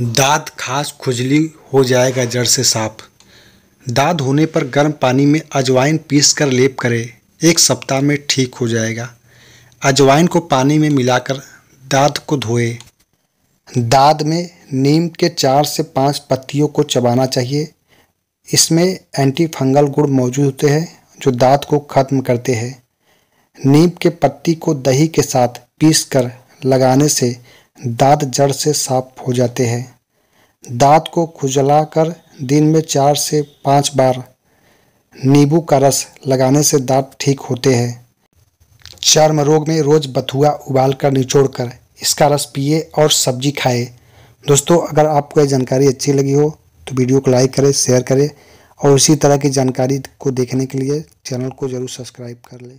दाद खास खुजली हो जाएगा जड़ से साफ दाद होने पर गर्म पानी में अजवाइन पीस कर लेप करें एक सप्ताह में ठीक हो जाएगा अजवाइन को पानी में मिलाकर दाद को धोए दाद में नीम के चार से पाँच पत्तियों को चबाना चाहिए इसमें एंटी फंगल गुड़ मौजूद होते हैं जो दाद को ख़त्म करते हैं नीम के पत्ती को दही के साथ पीसकर लगाने से दांत जड़ से साफ हो जाते हैं दांत को खुजला कर दिन में चार से पाँच बार नींबू का रस लगाने से दांत ठीक होते हैं चर्म रोग में रोज़ बथुआ उबाल कर निचोड़ कर इसका रस पिए और सब्जी खाए दोस्तों अगर आपको यह जानकारी अच्छी लगी हो तो वीडियो को लाइक करें शेयर करें और इसी तरह की जानकारी को देखने के लिए चैनल को ज़रूर सब्सक्राइब कर लें